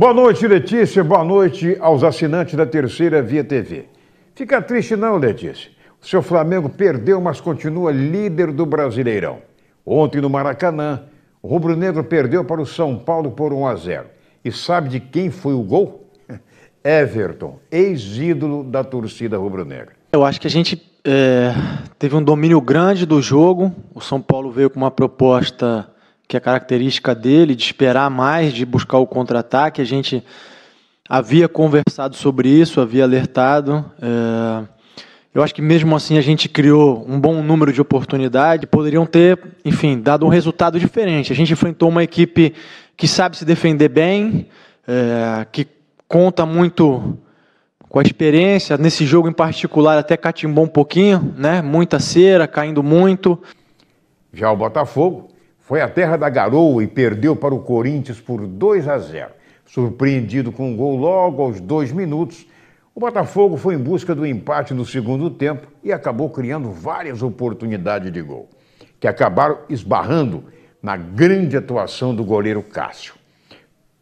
Boa noite, Letícia. Boa noite aos assinantes da Terceira Via TV. Fica triste não, Letícia. O seu Flamengo perdeu, mas continua líder do Brasileirão. Ontem no Maracanã, o Rubro Negro perdeu para o São Paulo por 1 a 0. E sabe de quem foi o gol? Everton, ex-ídolo da torcida rubro-negra. Eu acho que a gente é, teve um domínio grande do jogo. O São Paulo veio com uma proposta que é característica dele, de esperar mais, de buscar o contra-ataque. A gente havia conversado sobre isso, havia alertado. É... eu acho que mesmo assim a gente criou um bom número de oportunidades, poderiam ter, enfim, dado um resultado diferente. A gente enfrentou uma equipe que sabe se defender bem, é... que conta muito com a experiência. Nesse jogo em particular, até catimbou um pouquinho, né? muita cera, caindo muito. Já o Botafogo foi à terra da garoa e perdeu para o Corinthians por 2 a 0. Surpreendido com um gol logo aos dois minutos, o Botafogo foi em busca do empate no segundo tempo e acabou criando várias oportunidades de gol, que acabaram esbarrando na grande atuação do goleiro Cássio.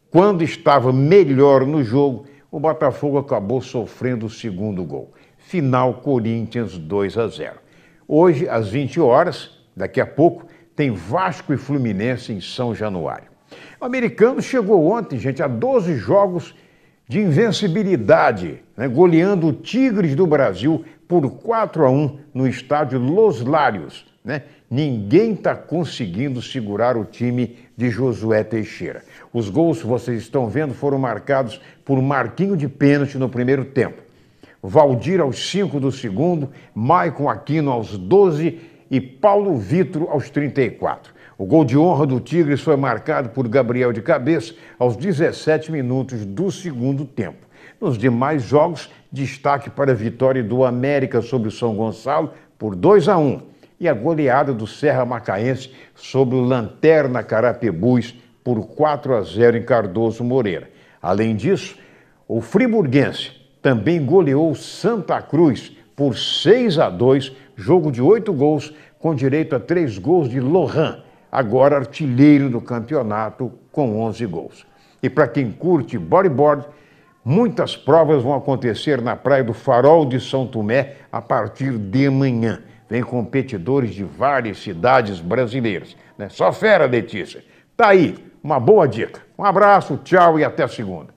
Quando estava melhor no jogo, o Botafogo acabou sofrendo o segundo gol. Final Corinthians 2 a 0. Hoje, às 20 horas, daqui a pouco, tem Vasco e Fluminense em São Januário. O americano chegou ontem, gente, a 12 jogos de invencibilidade, né, goleando o Tigres do Brasil por 4 a 1 no estádio Los Larios. Né? Ninguém está conseguindo segurar o time de Josué Teixeira. Os gols, vocês estão vendo, foram marcados por Marquinho de pênalti no primeiro tempo. Valdir aos 5 do segundo, Maicon Aquino aos 12 e Paulo Vitro aos 34. O gol de honra do Tigres foi marcado por Gabriel de Cabeça aos 17 minutos do segundo tempo. Nos demais jogos, destaque para a vitória do América sobre o São Gonçalo por 2 a 1 e a goleada do Serra Macaense sobre o Lanterna Carapebus por 4 a 0 em Cardoso Moreira. Além disso, o friburguense também goleou Santa Cruz por 6 a 2, jogo de oito gols, com direito a três gols de Lohan, agora artilheiro do campeonato com 11 gols. E para quem curte bodyboard, muitas provas vão acontecer na Praia do Farol de São Tomé a partir de manhã. Vem competidores de várias cidades brasileiras. Né? Só fera, Letícia. Tá aí, uma boa dica. Um abraço, tchau e até segunda.